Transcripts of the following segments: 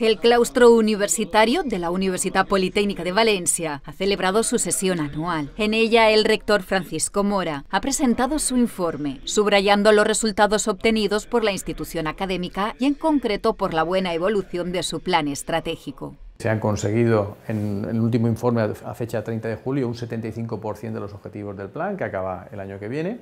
El claustro universitario de la Universidad Politécnica de Valencia ha celebrado su sesión anual. En ella, el rector Francisco Mora ha presentado su informe, subrayando los resultados obtenidos por la institución académica y en concreto por la buena evolución de su plan estratégico. Se han conseguido en el último informe a fecha 30 de julio un 75% de los objetivos del plan que acaba el año que viene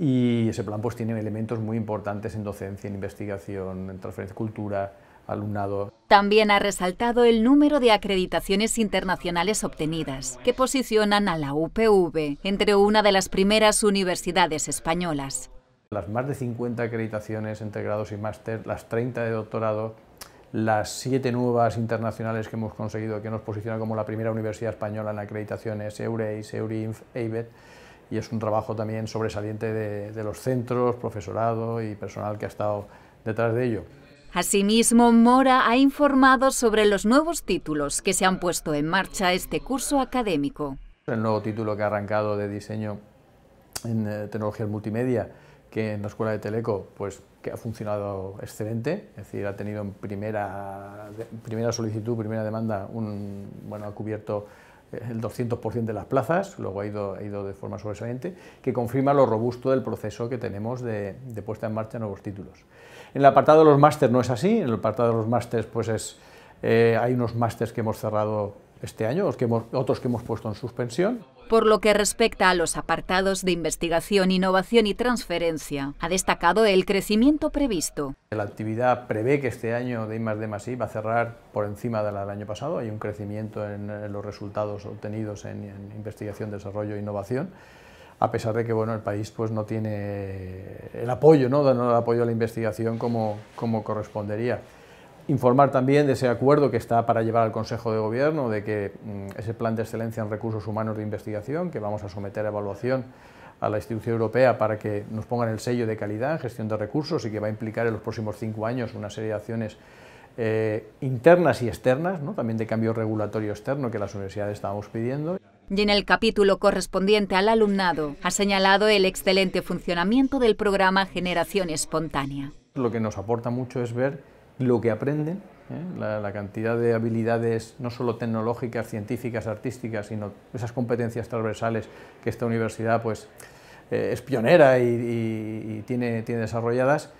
y ese plan pues tiene elementos muy importantes en docencia, en investigación, en transferencia de cultura, alumnado. También ha resaltado el número de acreditaciones internacionales obtenidas, que posicionan a la UPV entre una de las primeras universidades españolas. Las más de 50 acreditaciones entre grados y máster, las 30 de doctorado, las siete nuevas internacionales que hemos conseguido, que nos posicionan como la primera universidad española en acreditaciones, EUREIS, EURINF, EIBET, y es un trabajo también sobresaliente de los centros, profesorado y personal que ha estado detrás de ello. Asimismo, Mora ha informado sobre los nuevos títulos que se han puesto en marcha este curso académico. El nuevo título que ha arrancado de diseño en eh, tecnologías multimedia, que en la Escuela de Teleco, pues que ha funcionado excelente, es decir, ha tenido en primera, primera solicitud, primera demanda, un, bueno, ha cubierto el 200% de las plazas, luego ha ido, ha ido de forma sobresaliente, que confirma lo robusto del proceso que tenemos de, puesta en marcha de nuevos títulos. En el apartado de los másteres no es así, en el apartado de los másters pues es, eh, hay unos másters que hemos cerrado este año, otros que hemos puesto en suspensión. Por lo que respecta a los apartados de investigación, innovación y transferencia, ha destacado el crecimiento previsto. La actividad prevé que este año de I D I va a cerrar por encima de la del año pasado. Hay un crecimiento en los resultados obtenidos en, investigación, desarrollo e innovación a pesar de que bueno, el país pues, no tiene el apoyo, ¿no? apoyo a la investigación como correspondería. Informar también de ese acuerdo que está para llevar al Consejo de Gobierno, de que mm, ese plan de excelencia en recursos humanos de investigación, que vamos a someter a evaluación a la institución europea para que nos pongan el sello de calidad en gestión de recursos y que va a implicar en los próximos cinco años una serie de acciones eh, internas y externas, también de cambio regulatorio externo que las universidades estamos pidiendo. Y en el capítulo correspondiente al alumnado ha señalado el excelente funcionamiento del programa Generación Espontánea. Lo que nos aporta mucho es ver lo que aprenden, ¿eh? la, cantidad de habilidades no solo tecnológicas, científicas, artísticas, sino esas competencias transversales que esta universidad pues, eh, es pionera y, tiene desarrolladas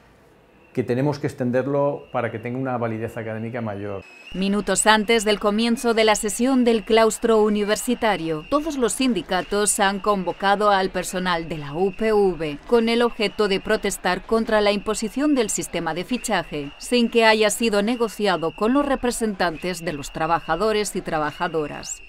que tenemos que extenderlo para que tenga una validez académica mayor. Minutos antes del comienzo de la sesión del claustro universitario, todos los sindicatos han convocado al personal de la UPV con el objeto de protestar contra la imposición del sistema de fichaje, sin que haya sido negociado con los representantes de los trabajadores y trabajadoras.